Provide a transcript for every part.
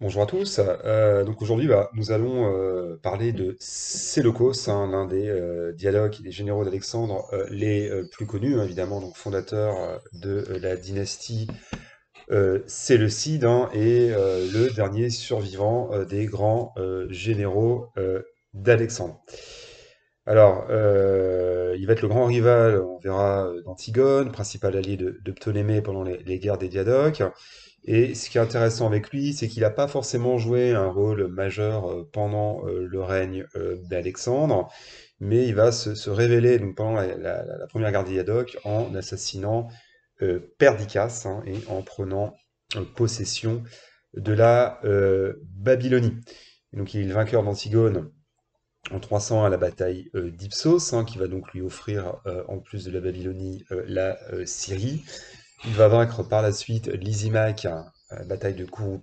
Bonjour à tous. Euh, donc aujourd'hui, bah, nous allons euh, parler de Séleucos, hein, l'un des euh, dialogues des généraux d'Alexandre les plus connus, hein, évidemment, donc fondateur de la dynastie Séleucide hein, et le dernier survivant des grands généraux d'Alexandre. Alors, il va être le grand rival, on verra, d'Antigone, principal allié de, Ptolémée pendant les, les guerres des Diadoques. Et ce qui est intéressant avec lui, c'est qu'il n'a pas forcément joué un rôle majeur euh, pendant euh, le règne euh, d'Alexandre, mais il va se, révéler donc, pendant la, première guerre d'Iadoc en assassinant Perdiccas hein, et en prenant possession de la Babylonie. donc il est le vainqueur d'Antigone en 300 à la bataille d'Ipsos, hein, qui va donc lui offrir, en plus de la Babylonie, la Syrie. Il va vaincre par la suite l'Isimaque, hein, euh, bataille de courou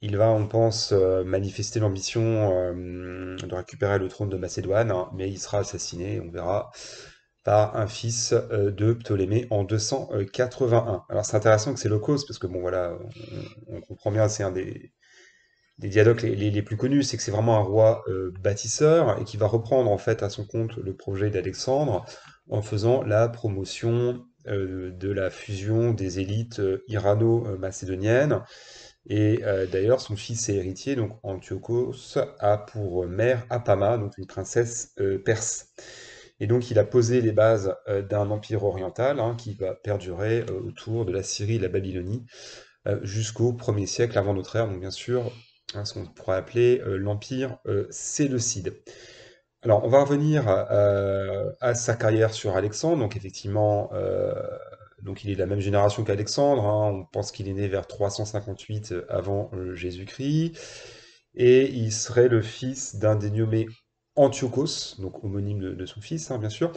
Il va, on pense, euh, manifester l'ambition euh, de récupérer le trône de Macédoine, hein, mais il sera assassiné, on verra, par un fils de Ptolémée en 281. Alors c'est intéressant que c'est Locos, parce que bon voilà, on, comprend bien, c'est un des, des dialogues les, plus connus, c'est que c'est vraiment un roi bâtisseur et qui va reprendre en fait à son compte le projet d'Alexandre en faisant la promotion euh, de la fusion des élites euh, irano-macédoniennes. Et euh, d'ailleurs, son fils et héritier, donc Antiochos, a pour mère Apama, donc une princesse perse. Et donc, il a posé les bases d'un empire oriental hein, qui va perdurer autour de la Syrie et la Babylonie jusqu'au 1er siècle avant notre ère, donc bien sûr, hein, ce qu'on pourrait appeler l'empire séleucide. Alors, on va revenir euh, à sa carrière sur Alexandre. Donc, effectivement, euh, donc il est de la même génération qu'Alexandre. Hein. On pense qu'il est né vers 358 euh, avant Jésus-Christ. Et il serait le fils d'un dénommé Antiochos, donc homonyme de, son fils, hein, bien sûr,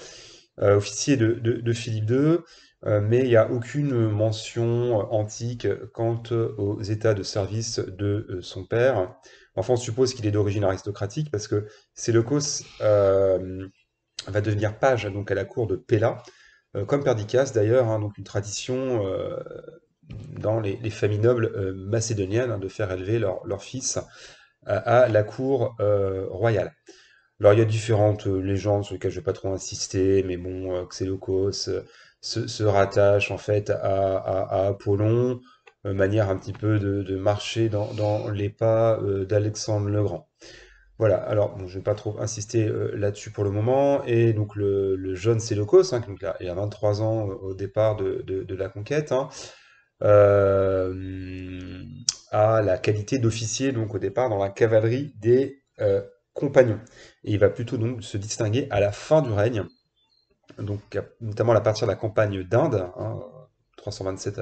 officier de, Philippe II. mais il n'y a aucune mention antique quant aux états de service de son père. Enfin, on suppose qu'il est d'origine aristocratique parce que Séleucos euh, va devenir page donc à la cour de Pella, euh, comme Perdiccas d'ailleurs, hein, donc une tradition euh, dans les, familles nobles macédoniennes hein, de faire élever leur fils à la cour royale. Alors il y a différentes légendes sur lesquelles je ne vais pas trop insister, mais bon, Xélocos se, rattache en fait à Apollon. Euh, manière un petit peu de, marcher dans, les pas euh, d'Alexandre le Grand. Voilà, alors je ne vais pas trop insister euh, là-dessus pour le moment. Et donc le, jeune Séleucos, hein, a 23 ans au départ de, la conquête, hein, a la qualité d'officier donc au départ dans la cavalerie des compagnons. Et il va plutôt donc se distinguer à la fin du règne, donc notamment à partir de la campagne d'Inde, 327 hein, 327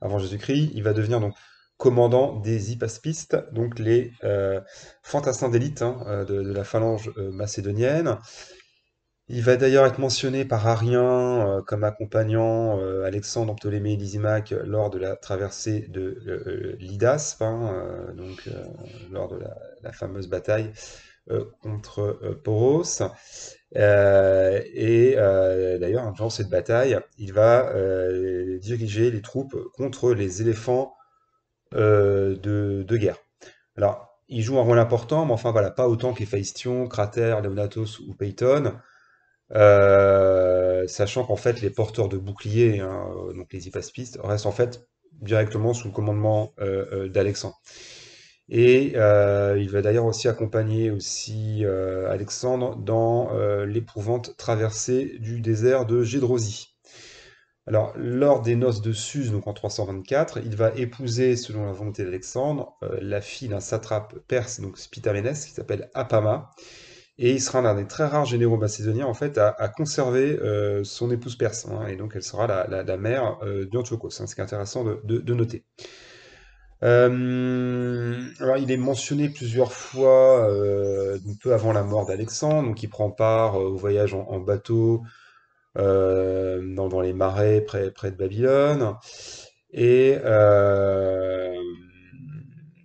avant Jésus-Christ. Il va devenir donc commandant des hypaspistes, donc les euh, fantassins d'élite hein, euh, de, la phalange euh, macédonienne. Il va d'ailleurs être mentionné par Arien comme accompagnant Alexandre, Ptolémée et Lysimac lors de la traversée de Lidas, hein, donc lors de la fameuse bataille contre Poros. Euh, et euh, d'ailleurs, durant cette bataille, il va euh, diriger les troupes contre les éléphants de, guerre. Alors, il joue un rôle important, mais enfin voilà, pas autant qu'Héphaïstion, Cratère, Leonatos ou Peyton. sachant qu'en fait les porteurs de boucliers, hein, donc les hypaspistes, restent en fait directement sous le commandement d'Alexandre. Et euh, il va d'ailleurs aussi accompagner aussi euh, Alexandre dans euh, l'épouvante l'éprouvante traversée du désert de Gédrosie. Alors, lors des noces de Suse, donc en 324, il va épouser, selon la volonté d'Alexandre, la fille d'un satrape perse, donc qui s'appelle Apama. Et il sera l'un des très rares généraux macédoniens, en fait, à, conserver son épouse perse. Hein. et donc, elle sera la, mère d'Antiochos. Hein, ce qui est intéressant de noter. Euh, il est mentionné plusieurs fois, euh, peu avant la mort d'Alexandre, donc il prend part euh, au voyage en, bateau dans, les marais près, de Babylone. Et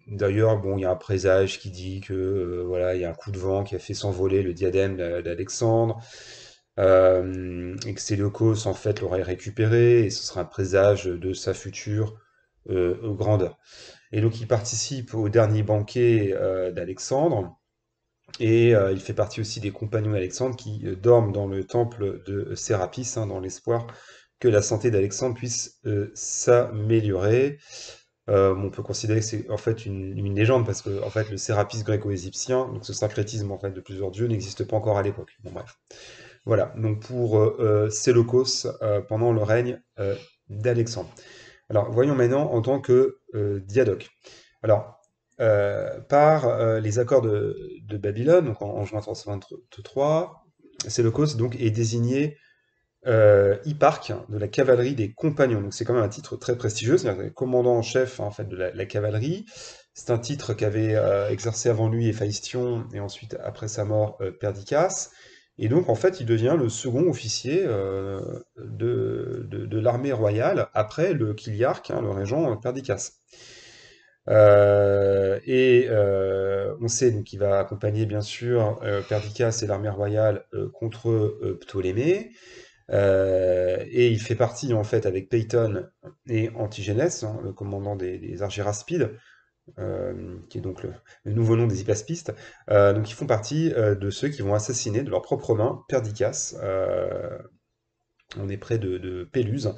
d'ailleurs, bon, il y a un présage qui dit que voilà, il y a un coup de vent qui a fait s'envoler le diadème d'Alexandre. et que Séleucos en fait l'aurait récupéré et ce sera un présage de sa future euh, grandeur. Et donc il participe au dernier banquet euh, d'Alexandre, et euh, il fait partie aussi des compagnons d'Alexandre qui dorment dans le temple de Sérapis, hein, dans l'espoir que la santé d'Alexandre puisse s'améliorer. on peut considérer que c'est en fait une, légende parce que en fait le Sérapis gréco-égyptien, donc ce syncrétisme en fait de plusieurs dieux, n'existe pas encore à l'époque. Bon bref, voilà. Donc pour Séleucos pendant le règne d'Alexandre. Alors, voyons maintenant en tant que euh, diadoque. Alors, euh, par euh, les accords de, Babylone, donc en, juin 323, Séleucos donc est désigné hipparque de la cavalerie des compagnons. Donc c'est quand même un titre très prestigieux, c'est-à-dire commandant en chef en fait de la, cavalerie. C'est un titre qu'avait exercé avant lui Héphaïstion et ensuite après sa mort Perdicas. Et donc, en fait, il devient le second officier euh, de, l'armée royale après le Kiliarque, hein, le régent Perdiccas. Euh, et euh, on sait qu'il va accompagner bien sûr Perdiccas et l'armée royale contre Ptolémée. et il fait partie en fait avec Peyton et Antigénès, hein, le commandant des, des euh, qui est donc le, nouveau nom des hypaspistes, euh, donc ils font partie euh, de ceux qui vont assassiner de leurs propres mains Perdiccas. on est près de, de Péluse,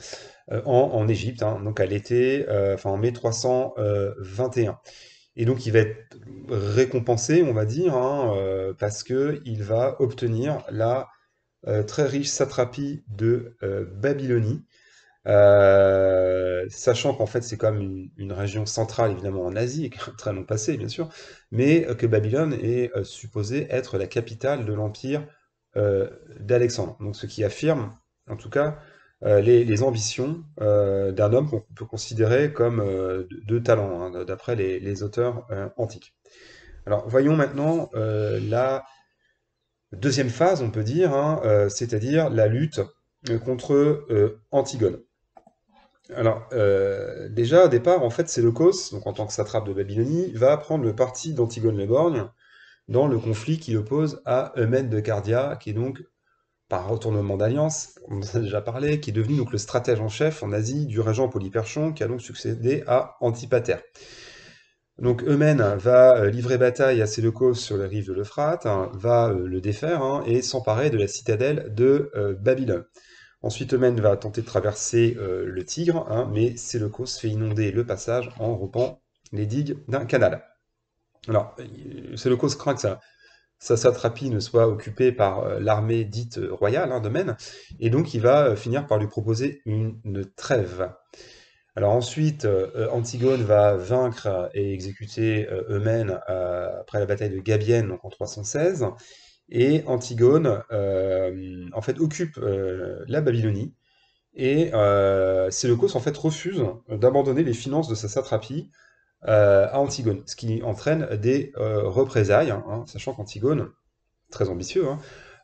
en, Égypte, hein, donc à l'été, enfin en mai 321. Et donc il va être récompensé, on va dire, hein, parce que il va obtenir la très riche satrapie de Babylonie, euh, sachant qu'en fait, c'est quand même une, région centrale, évidemment, en Asie, très long passé, bien sûr, mais euh, que Babylone est euh, supposée être la capitale de l'empire d'Alexandre. Donc, ce qui affirme, en tout cas, les, ambitions d'un homme qu'on peut considérer comme de talent hein, d'après les, auteurs antiques. Alors, voyons maintenant la deuxième phase, on peut dire, hein, c'est-à-dire la lutte contre Antigone. Alors, euh, déjà, au départ, en fait, Séleucos, donc en tant que satrape de Babylonie, va prendre le parti d'Antigone le Borgne dans le conflit qui oppose à Eumène de Cardia, qui est donc, par retournement d'alliance, on en a déjà parlé, qui est devenu donc le stratège en chef en Asie du régent Polyperchon, qui a donc succédé à Antipater. Donc Eumène va euh, livrer bataille à Séleucos sur les rives de l'Euphrate, hein, va euh, le défaire hein, et s'emparer de la citadelle de Babylone. Ensuite, Eumène va tenter de traverser euh, le Tigre, hein, mais Séleucos fait inonder le passage en rompant les digues d'un canal. Alors, Séleucos craint que sa, sa satrapie ne soit occupée par euh, l'armée dite euh, royale hein, d'Eumène, et donc il va finir par lui proposer une, trêve. Alors ensuite, Antigone va vaincre et exécuter Eumène après la bataille de Gabienne, en 316, et Antigone, euh, en fait, occupe euh, la Babylonie. Et euh, Séleucos, en fait, refuse d'abandonner les finances de sa satrapie à Antigone, ce qui entraîne des représailles, hein, sachant qu'Antigone, très ambitieux, hein,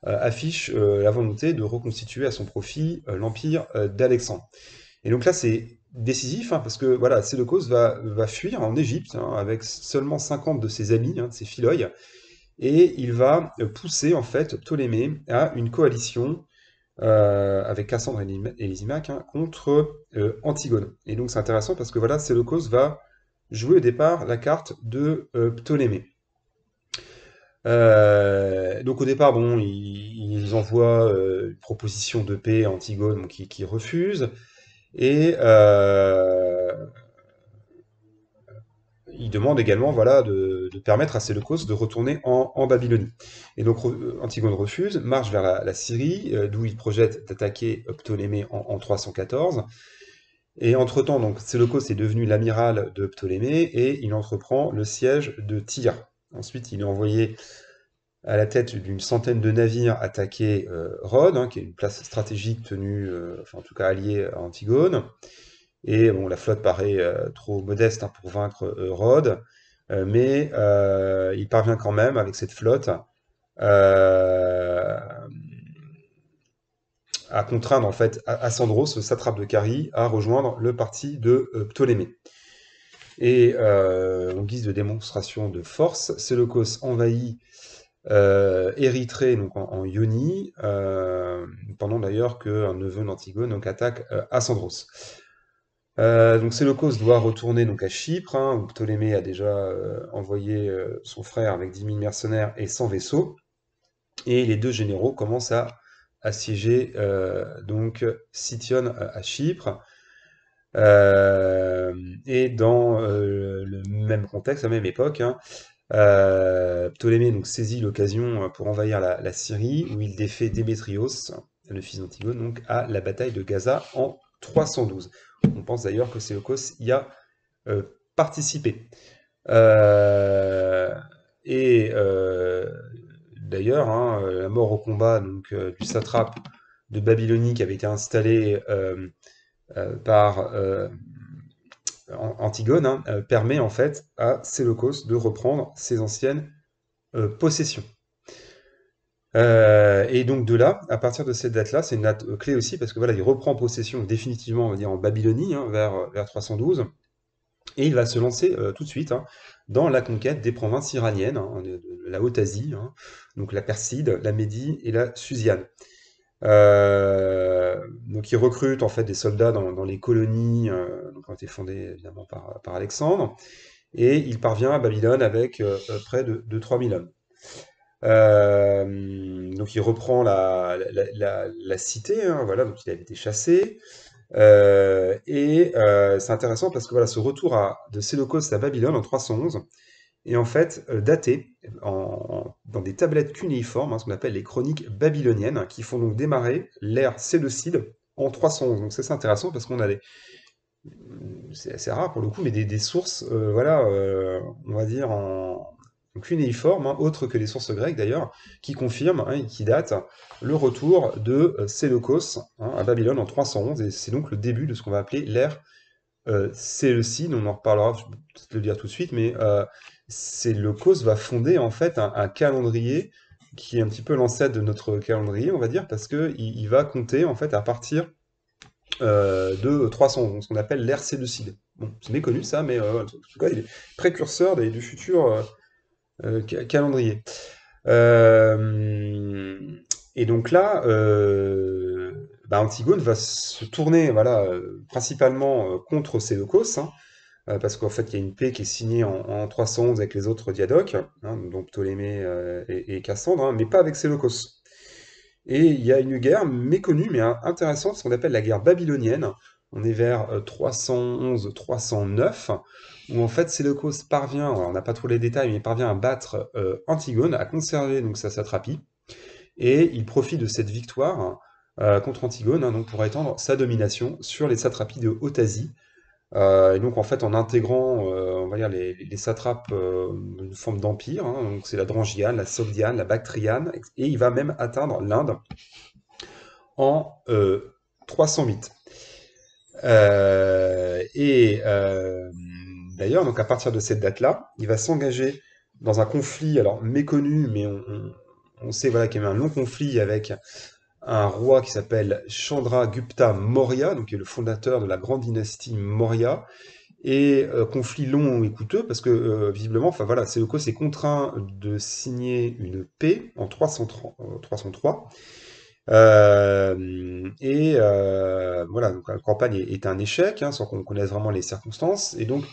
affiche la volonté de reconstituer à son profit l'empire d'Alexandre. Et donc là, c'est décisif, hein, parce que voilà, Séleucos va, va fuir en Égypte, avec seulement 50 de ses amis, de ses philoïdes, et il va pousser en fait Ptolémée à une coalition euh, avec Cassandre et Lysimac hein, contre euh, Antigone. Et donc c'est intéressant parce que voilà, Séleucos va jouer au départ la carte de euh, Ptolémée. donc au départ, bon, ils, envoient une proposition de paix à Antigone qui, qui, refuse. Et il demande également voilà, de, permettre à Séleucos de retourner en, Babylonie. Et donc Antigone refuse, marche vers la, Syrie, euh, d'où il projette d'attaquer Ptolémée en, 314. Et entre-temps, donc Séleucos est devenu l'amiral de Ptolémée et il entreprend le siège de Tyr. Ensuite, il est envoyé à la tête d'une centaine de navires attaquer euh, Rhodes, hein, qui est une place stratégique tenue, euh, en tout cas alliée à Antigone. Et bon, la flotte paraît euh, trop modeste hein, pour vaincre euh, Rhodes, euh, mais il parvient quand même avec cette flotte à contraindre en fait Assandros, satrape de Carie, à rejoindre le parti de Ptolémée. Et en guise de démonstration de force, Séleucos envahit Érythrée, donc en, Ionie, pendant d'ailleurs qu'un neveu d'Antigone attaque Assandros. Euh, donc Séleucos doit retourner donc à Chypre, hein, où Ptolémée a déjà euh, envoyé euh, son frère avec 10 000 mercenaires et 100 vaisseaux. Et les deux généraux commencent à assiéger donc Sition à Chypre. et dans le même contexte, à la même époque, hein, Ptolémée donc, saisit l'occasion pour envahir la, Syrie, où il défait Démétrios, le fils d'Antigone, donc à la bataille de Gaza en 312. On pense d'ailleurs que Séleucos y a euh, participé. Euh, et euh, d'ailleurs, hein, la mort au combat du satrape de Babylonie qui avait été installé par Antigone hein, permet en fait à Séleucos de reprendre ses anciennes possessions. Euh, et donc de là, à partir de cette date-là, c'est une date euh, clé aussi parce que voilà, il reprend possession définitivement, on va dire en Babylonie, hein, vers, euh, vers 312, et il va se lancer tout de suite hein, dans la conquête des provinces iraniennes, hein, la Haute-Asie, donc la Perside, la Médie et la Susiane. donc il recrute en fait des soldats dans, les colonies qui ont été fondées évidemment par, Alexandre, et il parvient à Babylone avec près de, de 3000 hommes. Euh, donc il reprend la, cité, hein, voilà, donc il avait été chassé. Euh, et euh, c'est intéressant parce que voilà, ce retour à, de Séleucos à Babylone en 311 est en fait daté dans des tablettes cunéiformes, hein, ce qu'on appelle les chroniques babyloniennes, qui font donc démarrer l'ère séleucide en 311. Donc ça c'est intéressant parce qu'on a des, c'est assez rare pour le coup, mais des, sources, voilà, on va dire en, une hein, autre que les sources grecques d'ailleurs, qui confirme hein, et qui date le retour de euh, Séleucos hein, à Babylone en 311, et c'est donc le début de ce qu'on va appeler l'ère euh, Séleucide, on en reparlera, je vais peut-être le dire tout de suite, mais euh, Séleucos va fonder en fait un, calendrier qui est un petit peu l'ancêtre de notre calendrier, on va dire, parce qu'il il va compter en fait à partir euh, de 311, ce qu'on appelle l'ère Séleucide. Bon, c'est méconnu ça, mais il est précurseur du futur euh, calendrier. Euh, et donc là, euh, bah, Antigone va se tourner voilà, principalement contre Séleucos, hein, parce qu'en fait, il y a une paix qui est signée en, 311 avec les autres diadoques, hein, donc Ptolémée et, Cassandre, hein, mais pas avec Séleucos. Et il y a une guerre méconnue mais intéressante, ce qu'on appelle la guerre babylonienne, on est vers 311, euh, 309, où en fait Séleucos parvient, on n'a pas trop les détails, mais il parvient à battre euh, Antigone, à conserver donc sa satrapie, et il profite de cette victoire euh, contre Antigone hein, donc pour étendre sa domination sur les satrapies de Otasie. et donc en fait en intégrant on va dire les, satrapes d'une forme d'empire, hein, donc c'est la Drangiane, la Sogdiane, la Bactriane, et il va même atteindre l'Inde en 308. Euh, et euh, d'ailleurs, donc à partir de cette date-là, il va s'engager dans un conflit, alors méconnu, mais on, sait voilà, qu'il y a un long conflit avec un roi qui s'appelle Chandra Gupta Maurya, donc qui est le fondateur de la grande dynastie Maurya, et euh, conflit long et coûteux parce que visiblement, enfin voilà, est contraint de signer une paix en 303 euh, et euh, voilà, donc la campagne est, un échec, hein, sans qu'on connaisse vraiment les circonstances. Et donc,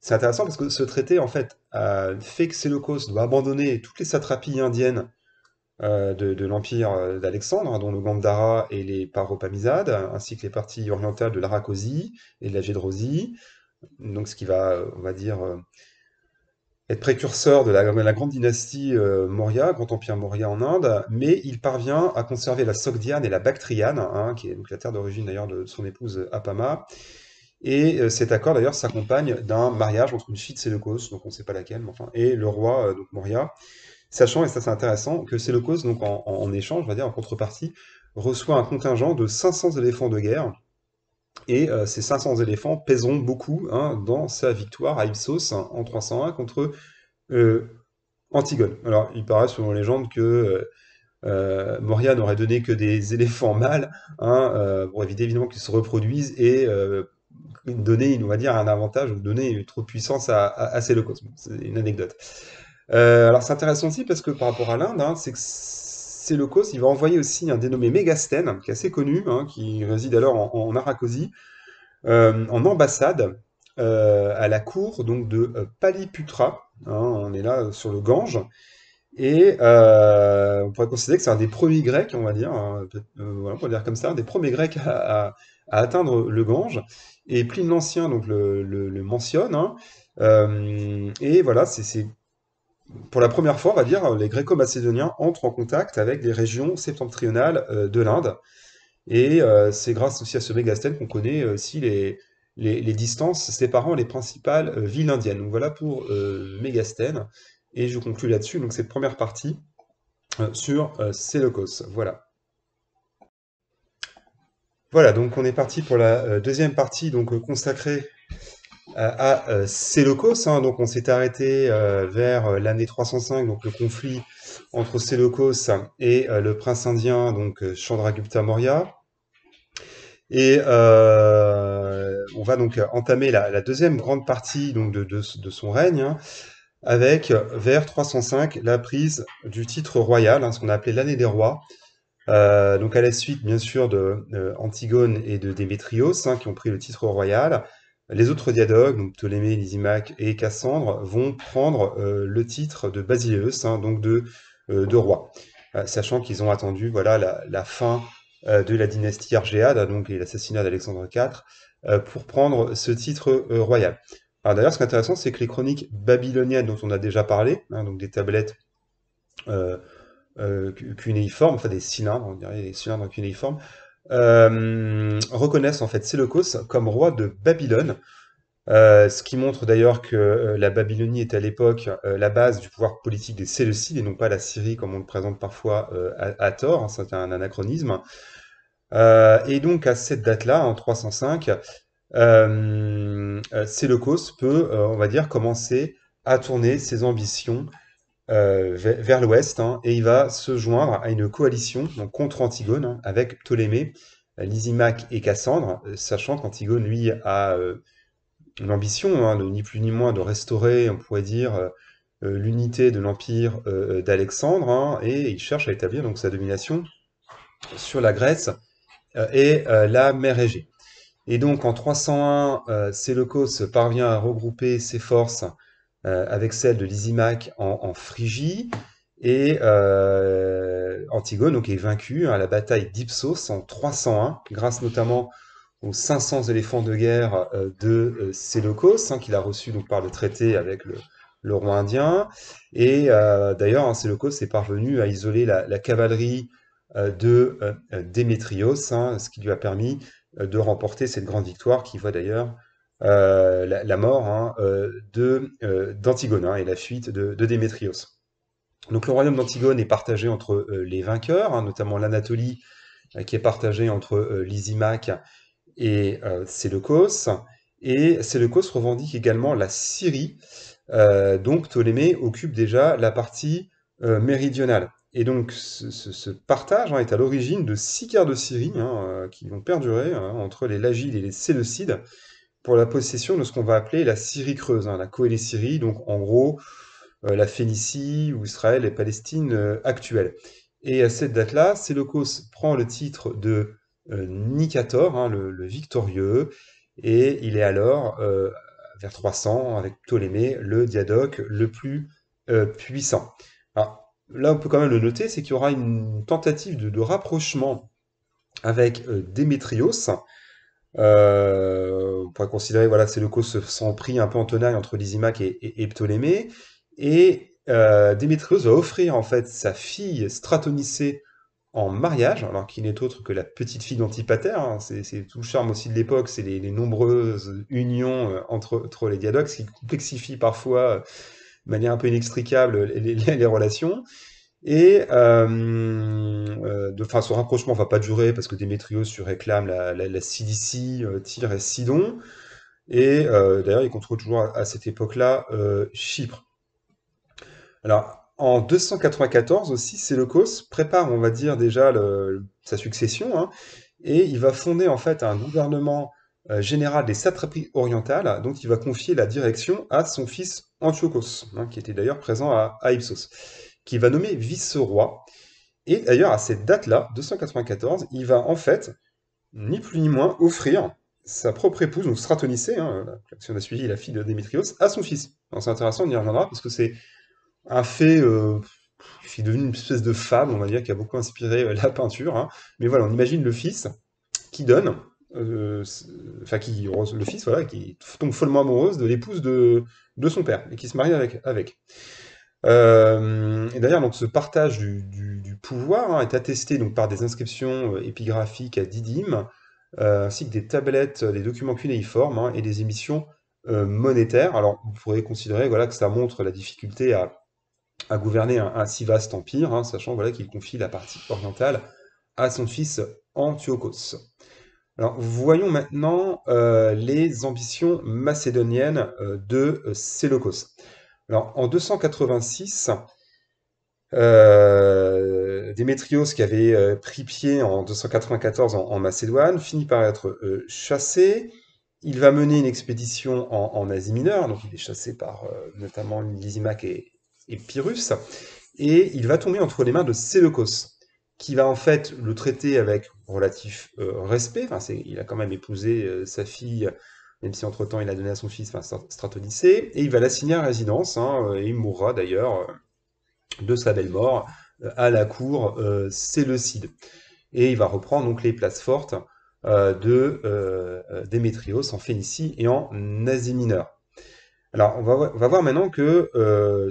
c'est intéressant parce que ce traité, en fait, fait que Séleucos doit abandonner toutes les satrapies indiennes euh, de, l'empire d'Alexandre, hein, dont le Gandhara et les Paropamisades, ainsi que les parties orientales de l'Arakosie et de la Gédrosie. Donc, ce qui va, on va dire, être précurseur de la, grande dynastie euh, Moria, Grand Empire Moria en Inde, mais il parvient à conserver la Sogdiane et la Bactriane, hein, qui est donc la terre d'origine d'ailleurs de, son épouse Apama. Et euh, cet accord d'ailleurs s'accompagne d'un mariage entre une fille de Séleucos, donc on ne sait pas laquelle, enfin, et le roi euh, Moria, sachant, et ça c'est intéressant, que Séleucos, donc en, en, échange, on va dire en contrepartie, reçoit un contingent de 500 éléphants de guerre, et euh, ces 500 éléphants pèseront beaucoup hein, dans sa victoire à Ipsos hein, en 301 contre euh, Antigone. Alors, il paraît selon la légende que euh, Moria n'aurait donné que des éléphants mâles hein, pour éviter évidemment qu'ils se reproduisent et donner, on va dire, un avantage ou donner trop de puissance à, à, à C'est une anecdote. alors, c'est intéressant aussi parce que par rapport à l'Inde, c'est que Locos, il va envoyer aussi un dénommé Mégastène, qui est assez connu, hein, qui réside alors en, en Arachosie, euh, en ambassade euh, à la cour donc de euh, Paliputra. Hein, on est là sur le Gange. Et on pourrait considérer que c'est un des premiers Grecs, on va dire, hein, on va dire comme ça, un des premiers Grecs à, atteindre le Gange. Et Pline l'Ancien donc le, le mentionne. et voilà, c'est pour la première fois, on va dire, les gréco-macédoniens entrent en contact avec les régions septentrionales euh, de l'Inde. Et euh, c'est grâce aussi à ce mégastène qu'on connaît euh, aussi les, distances séparant les principales villes indiennes. Donc voilà pour mégastène. Et je conclue là-dessus, donc cette première partie sur Séleucos. Voilà. Voilà, donc on est parti pour la deuxième partie donc consacrée euh, à euh, Séleucos. Hein. donc on s'est arrêté euh, vers l'année 305, donc le conflit entre Séleucos et le prince indien, donc Chandragupta Maurya. Et on va donc entamer la, deuxième grande partie de, son règne, hein, avec vers 305 la prise du titre royal, hein, ce qu'on a appelé l'année des rois. donc à la suite bien sûr d'Antigone et de Démétrios qui ont pris le titre royal, les autres diadogues, donc Ptolémée, Lysimaque et Cassandre, vont prendre euh, le titre de Basileus, hein, donc de, euh, roi, euh, sachant qu'ils ont attendu voilà, la, fin de la dynastie argéade, donc l'assassinat d'Alexandre IV, pour prendre ce titre royal. D'ailleurs, ce qui est intéressant, c'est que les chroniques babyloniennes dont on a déjà parlé, hein, donc des tablettes cunéiformes, enfin des cylindres, on dirait des cylindres cunéiformes, euh, reconnaissent en fait Séleucos comme roi de Babylone, euh, ce qui montre d'ailleurs que euh, la Babylonie est à l'époque la base du pouvoir politique des Séleucides et non pas la Syrie comme on le présente parfois à, tort, hein, c'est un anachronisme. et donc à cette date-là, en 305, Séleucos peut, on va dire, commencer à tourner ses ambitions euh, vers l'ouest, hein, et il va se joindre à une coalition contre Antigone hein, avec Ptolémée, euh, Lysimaque et Cassandre, euh, sachant qu'Antigone, lui, a l'ambition, hein, ni plus ni moins, de restaurer, on pourrait dire, l'unité de l'empire d'Alexandre, et il cherche à établir donc sa domination sur la Grèce et la mer Égée. Et donc en 301, Séleucos parvient à regrouper ses forces euh, avec celle de l'Isimac en, Phrygie. Et euh, Antigone donc, est vaincu hein, à la bataille d'Ipsos en 301, grâce notamment aux 500 éléphants de guerre euh, de Séleucos, hein, qu'il a reçu par le traité avec le, roi indien. Et d'ailleurs, hein, Séleucos est parvenu à isoler la, cavalerie de Démétrios, hein, ce qui lui a permis de remporter cette grande victoire qui voit d'ailleurs euh, la, mort hein, euh, euh, d'Antigone hein, et la fuite de, Démétrios. Donc le royaume d'Antigone est partagé entre les vainqueurs, hein, notamment l'Anatolie, qui est partagée entre l'Isimac et Séleucos. Et Séleucos revendique également la Syrie. donc Ptolémée occupe déjà la partie méridionale. Et donc, ce, partage est à l'origine de six guerres de Syrie qui ont perduré entre les Lagides et les Séleucides, pour la possession de ce qu'on va appeler la Syrie creuse, hein, la Coélé Syrie, donc en gros euh, la Phénicie ou Israël et Palestine euh, actuelle. Et à cette date-là, Séleucos prend le titre de euh, Nicator, hein, le, victorieux, et il est alors, vers 300, avec Ptolémée, le diadoque le plus puissant. là, on peut quand même le noter, c'est qu'il y aura une tentative de rapprochement avec Démétrios, euh, on pourrait considérer voilà, Séleucos se sont pris un peu en tenaille entre Lysimaque et, Ptolémée. Et euh, Démétrios va offrir en fait sa fille Stratonicée en mariage, alors qu'il n'est autre que la petite fille d'Antipater. Hein. C'est tout le charme aussi de l'époque, c'est les, nombreuses unions euh, entre, les dialogues, qui complexifient parfois euh, de manière un peu inextricable les relations. Et euh, euh, de, ce rapprochement va pas durer parce que Démétrios réclame la, la, la Cilicie, euh, Tyr et Sidon. Et d'ailleurs, il contrôle toujours à, cette époque-là Chypre. Alors, en 294 aussi, Séleucos prépare, on va dire, déjà sa succession. Hein, et il va fonder en fait un gouvernement général des satrapies orientales, donc il va confier la direction à son fils Antiochos, hein, qui était d'ailleurs présent à, à Ipsos qui va nommer vice-roi. Et d'ailleurs, à cette date-là, 294, il va en fait, ni plus ni moins, offrir sa propre épouse, donc Stratonicée, si on a suivi la fille de Démétrios, à son fils. C'est intéressant, on y reviendra, parce que c'est un fait qui euh, est devenu une espèce de femme, on va dire, qui a beaucoup inspiré euh, la peinture. Hein. Mais voilà, on imagine le fils qui donne, euh, enfin, qui, le fils, voilà, qui tombe follement amoureuse de l'épouse de, de son père, et qui se marie avec. avec. Euh, et d'ailleurs, donc, ce partage du, pouvoir hein, est attesté donc, par des inscriptions euh, épigraphiques à Didyme, euh, ainsi que des tablettes, des documents cunéiformes hein, et des émissions monétaires. Alors, vous pourrez considérer voilà, que ça montre la difficulté à, gouverner un, si vaste empire, hein, sachant voilà, qu'il confie la partie orientale à son fils Antiochos. Alors, voyons maintenant les ambitions macédoniennes de Sélocos. Alors, en 286, euh, Démétrios, qui avait euh, pris pied en 294 en, Macédoine, finit par être euh, chassé. Il va mener une expédition en, Asie mineure, donc il est chassé par notamment Lysimac et, Pyrrhus, et il va tomber entre les mains de Séleucos, qui va en fait le traiter avec relatif respect. il a quand même épousé sa fille même si entre-temps il a donné à son fils enfin, et il va l'assigner à résidence, hein, euh, et il mourra d'ailleurs euh, de sa belle mort euh, à la cour euh, Séleucide. Et il va reprendre donc les places fortes de Démétrios en Phénicie et en Asie mineure. Alors on va, voir maintenant que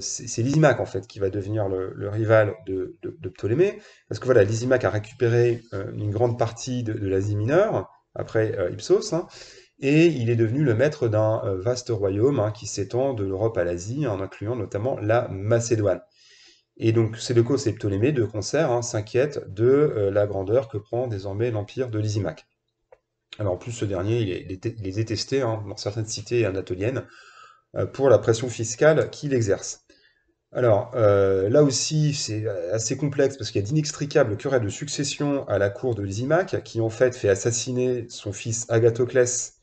c'est Lysimac, en fait qui va devenir le, rival de, Ptolémée, parce que voilà, Lysimac a récupéré une grande partie de, l'Asie mineure, après Ipsos, hein, et il est devenu le maître d'un euh, vaste royaume hein, qui s'étend de l'Europe à l'Asie, en incluant notamment la Macédoine. Et donc Séleucos et Ptolémée, de concert, hein, s'inquiète s'inquiètent de euh, la grandeur que prend désormais l'empire de Lysimaque. Alors en plus, ce dernier, il est, détesté hein, dans certaines cités anatoliennes euh, pour la pression fiscale qu'il exerce. Alors là aussi, c'est assez complexe parce qu'il y a d'inextricables querelles de succession à la cour de Lysimaque, qui en fait fait assassiner son fils Agathoclès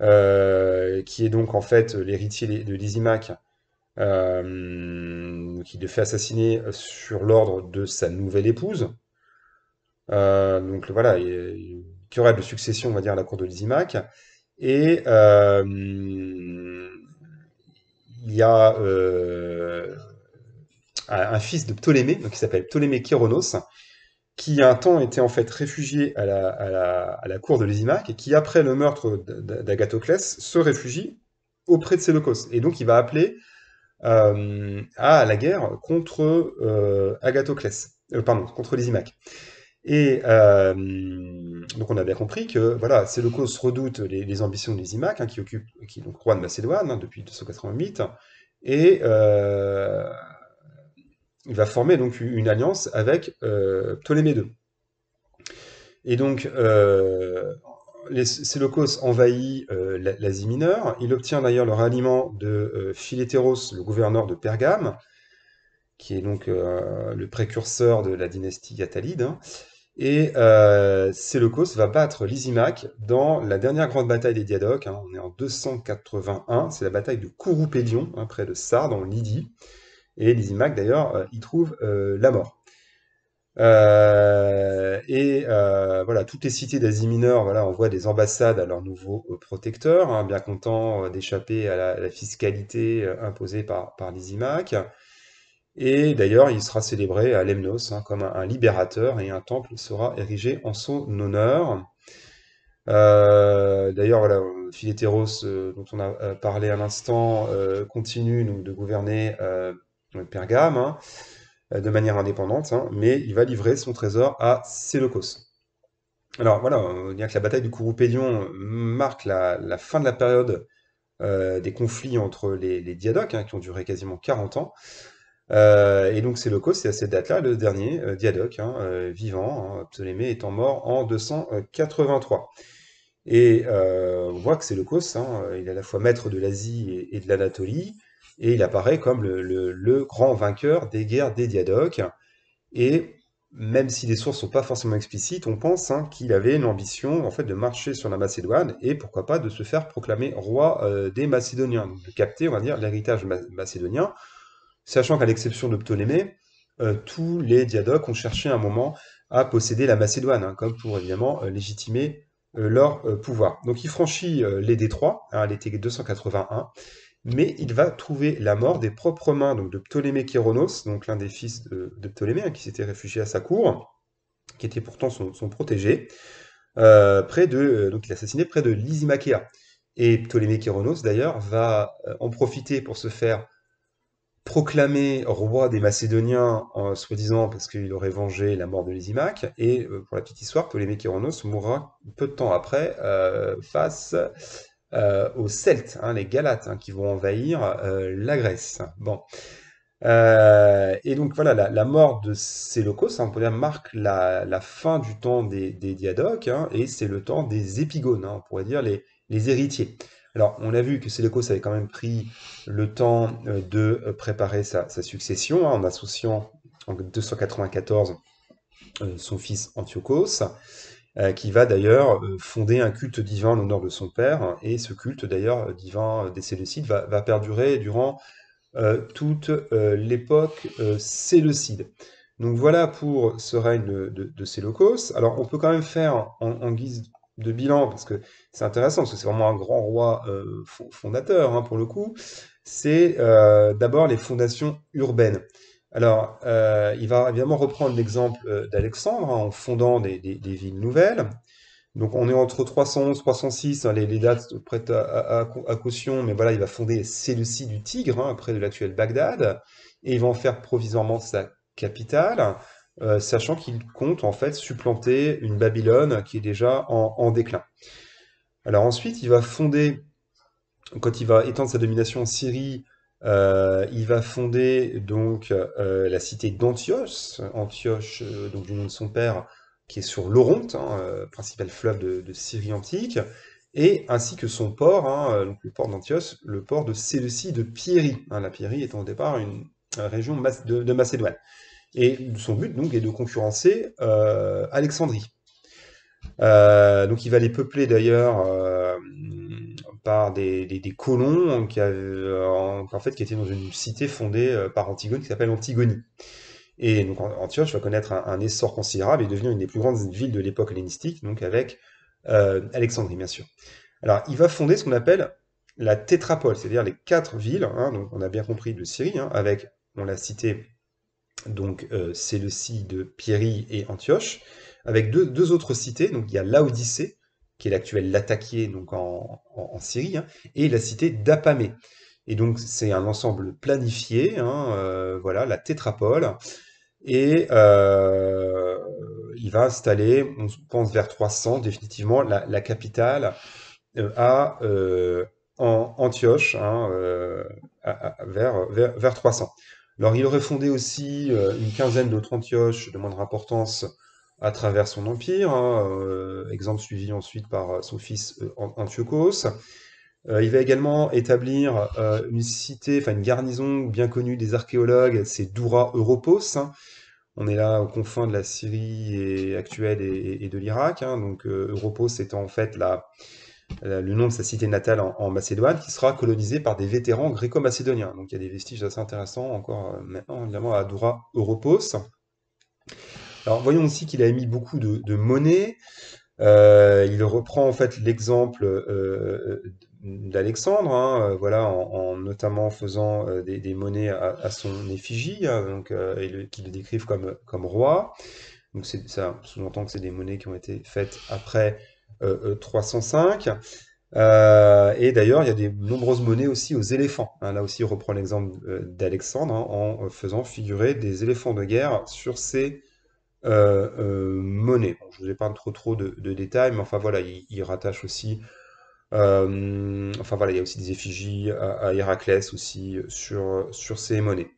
euh, qui est donc en fait l'héritier de Lysimac, euh, qui le fait assassiner sur l'ordre de sa nouvelle épouse. Euh, donc voilà, il de succession, on va dire, à la cour de Lysimac. Et il y a un fils de Ptolémée, donc qui s'appelle Ptolémée Kéronos, qui un temps était en fait réfugié à la, cour de Lysimaque et qui, après le meurtre d'Agathoclès, se réfugie auprès de Séleucos. Et donc il va appeler euh, à la guerre contre euh, euh pardon, contre Lysimaque. Et euh, donc on avait compris que voilà, Séleucos redoute les, ambitions de Lysimaque, hein, qui occupe, qui est donc roi de Macédoine hein, depuis 288, et il va former donc une alliance avec euh, Ptolémée II. Et donc, euh, Séleucos envahit euh, l'Asie mineure. Il obtient d'ailleurs le ralliement de euh, Philétéros, le gouverneur de Pergame, qui est donc le précurseur de la dynastie Attalide. Hein. Et Séleucos va battre Lysimac dans la dernière grande bataille des Diadoques. Hein. on est en 281, c'est la bataille de Kouroupélion, hein, près de Sardes, en Lydie. Et Lysimac d'ailleurs, euh, y trouve euh, la mort. Euh, et voilà, toutes les cités d'Asie mineure voilà, envoient des ambassades à leur nouveau protecteur, hein, bien content d'échapper à la, fiscalité imposée par, par Et d'ailleurs, il sera célébré à Lemnos hein, comme un, libérateur et un temple sera érigé en son honneur. d'ailleurs, voilà, Philétéros, dont on a parlé à l'instant, continue de gouverner Pergame, hein, euh, de manière indépendante, hein, mais il va livrer son trésor à Séleucos. Alors voilà, on dirait que la bataille du Kouroupédion marque la, fin de la période euh, des conflits entre les, diadoques, hein, qui ont duré quasiment 40 ans. Euh, et donc Séleucos, c'est à cette date-là le dernier diadoque vivant, Ptolémée étant mort en 283. Et on voit que Séleucos, il est à la fois maître de l'Asie et de l'Anatolie, et il apparaît comme le, grand vainqueur des guerres des Diadoques. Et même si les sources sont pas forcément explicites, on pense hein, qu'il avait l'ambition en fait de marcher sur la Macédoine et pourquoi pas de se faire proclamer roi euh, des Macédoniens, de capter on va dire l'héritage macédonien, sachant qu'à l'exception de Ptolémée, euh, tous les diadoques ont cherché un moment à posséder la Macédoine, hein, comme pour évidemment euh, légitimer leur pouvoir. Donc il franchit les détroits à hein, l'été 281 mais il va trouver la mort des propres mains donc de Ptolémée Kéronos, donc l'un des fils de, Ptolémée hein, qui s'était réfugié à sa cour, qui était pourtant son, protégé, euh, près de, euh, donc il est assassiné près de Lysimachea. Et Ptolémée Kéronos d'ailleurs va euh, en profiter pour se faire proclamer roi des Macédoniens, en soi-disant parce qu'il aurait vengé la mort de Lysimache. Et pour la petite histoire, Ptolémée Kéronos mourra peu de temps après face euh, aux Celtes, hein, les Galates, hein, qui vont envahir euh, la Grèce. Bon. Euh, et donc voilà, la, mort de Séleucos, hein, on peut dire, marque la, fin du temps des, Diadoques, et c'est le temps des épigones, on pourrait dire les, héritiers. Alors, on a vu que Séleucos avait quand même pris le temps de préparer sa, sa succession en associant en 294 son fils Antiochos. Euh, qui va d'ailleurs euh, fonder un culte divin en l'honneur de son père. Et ce culte d'ailleurs euh, divin des Séleucides va, perdurer durant toute l'époque séleucide. Donc voilà pour ce règne de, de, Séleucos. Alors on peut quand même faire en, guise de bilan, parce que c'est intéressant, parce que c'est vraiment un grand roi fondateur hein, pour le coup, c'est d'abord les fondations urbaines. Alors, euh, il va évidemment reprendre l'exemple euh, d'Alexandre hein, en fondant des, villes nouvelles. Donc, on est entre 311, 306, hein, les, dates prêtes à, caution, mais voilà, il va fonder celle-ci du Tigre, hein, près de l'actuel Bagdad, et il va en faire provisoirement sa capitale, euh, sachant qu'il compte en fait supplanter une Babylone qui est déjà en, en déclin. Alors ensuite, il va fonder, quand il va étendre sa domination en Syrie, euh, il va fonder donc euh, la cité d'Antioche, Antioche euh, donc du nom de son père, qui est sur l'Oronte, hein, principal fleuve de, Syrie antique, et ainsi que son port, hein, le port d'Antioche, le port de Séleucie de Pierie, hein. la Pierie étant au départ une région de, de, Macédoine. Et son but donc est de concurrencer Alexandrie. donc il va les peupler d'ailleurs par des, colons euh, qui, euh, en, fait, qui étaient dans une cité fondée euh, par Antigone qui s'appelle Antigonie. Et donc Antioche va connaître un, essor considérable et devenir une des plus grandes villes de l'époque hellénistique, donc avec Alexandrie bien sûr. Alors il va fonder ce qu'on appelle la tétrapole, c'est-à-dire les quatre villes, hein, donc on a bien compris de Syrie, hein, avec, on l'a cité, donc le Séleucie de Pierry et Antioche, avec deux, autres cités, donc il y a Laodicée, qui est l'actuel Latakié donc en, Syrie, hein, et la cité d'Apamé. Et donc c'est un ensemble planifié, hein, euh, voilà, la tétrapole, et euh, il va installer, on pense vers 300 définitivement, la, capitale euh, à en Antioche, hein, vers, vers, vers, 300. Alors il aurait fondé aussi une quinzaine d'autres Antioches de moindre importance à travers son empire, hein, euh, exemple suivi ensuite par euh, son fils euh, Antiochos. il va également établir une cité, enfin une garnison bien connue des archéologues, c'est Doura Europos. Hein. On est là aux confins de la Syrie actuelle et, de l'Irak. Hein. Donc Europos étant en fait le nom de sa cité natale en, en, Macédoine, qui sera colonisée par des vétérans gréco-macédoniens. Donc il y a des vestiges assez intéressants encore maintenant, évidemment, à Doura Europos voyons aussi qu'il a émis beaucoup de, monnaies. Euh, il reprend en fait l'exemple euh, d'Alexandre, hein, euh, voilà, en, notamment faisant des, monnaies à, son effigie, hein, donc euh, le décrivent comme, roi. Donc ça sous-entend que c'est des monnaies qui ont été faites après 305. et d'ailleurs, il y a de nombreuses monnaies aussi aux éléphants. Hein, là aussi, il reprend l'exemple d'Alexandre en faisant figurer des éléphants de guerre sur ses euh, euh, monnaie. Bon, je vous pas trop trop de, détails, mais enfin voilà, il, rattache aussi euh, enfin voilà, il y a aussi des effigies à, Héraclès aussi sur, sur ces monnaies.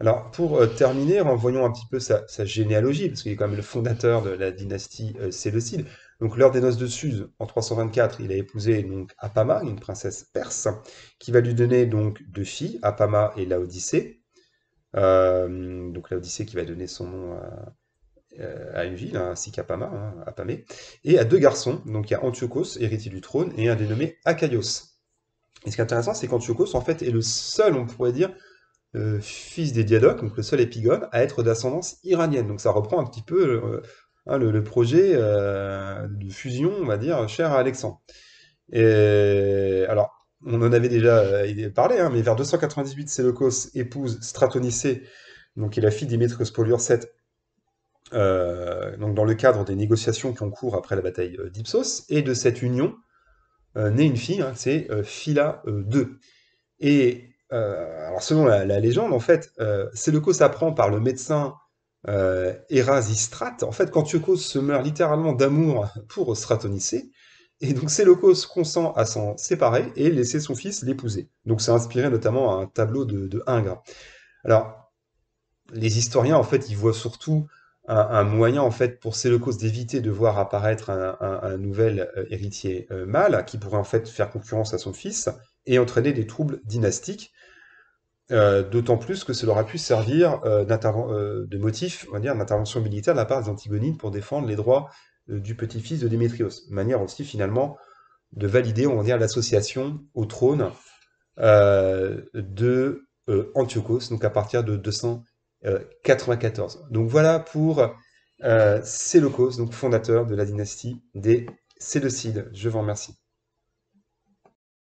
Alors pour terminer, renvoyons un petit peu sa, généalogie, parce qu'il est quand même le fondateur de la dynastie séleucide. Donc lors des noces de Suse, en 324, il a épousé donc Apama, une princesse perse, qui va lui donner donc deux filles, Apama et Laodicée. donc Laodicée qui va donner son nom à euh, à une ville, hein, ainsi qu'à hein, à Pamé, et à deux garçons, donc il y a Antiochos, héritier du trône, et un dénommé Achaios. Et ce qui est intéressant, c'est qu'Antiochos, en fait, est le seul, on pourrait dire, euh, fils des Diadoques, donc le seul épigone, à être d'ascendance iranienne. Donc ça reprend un petit peu euh, hein, le, projet de fusion, on va dire, cher à Alexandre. Et, alors, on en avait déjà parlé, mais vers 298, Séleucos épouse Stratonicée, donc est la fille d'Imétrios Polyur VII, euh, donc dans le cadre des négociations qui ont cours après la bataille euh, d'Ipsos, et de cette union euh, naît une fille, hein, c'est Phila II. Et alors selon la, légende, en fait, Séleucos apprend par le médecin Erasistrate Quantiochos En fait, se meurt littéralement d'amour pour Stratonicée, et donc Séleucos consent à s'en séparer et laisser son fils l'épouser. Donc c'est inspiré notamment un tableau de, de Ingres. Alors, les historiens, en fait, ils voient surtout un, moyen en fait pour Séleucos d'éviter de voir apparaître un, nouvel euh, héritier euh, mâle qui pourrait en fait faire concurrence à son fils et entraîner des troubles dynastiques. Euh, d'autant plus que cela aura pu servir de motif, on va dire, d'intervention militaire de la part des Antigonides pour défendre les droits du petit-fils de Démétrios. Manière aussi finalement de valider, on va dire, l'association au trône de Antiochos, donc à partir de 200 94. Euh, donc voilà pour Séleucos, euh, donc fondateur de la dynastie des Séleucides. Je vous remercie.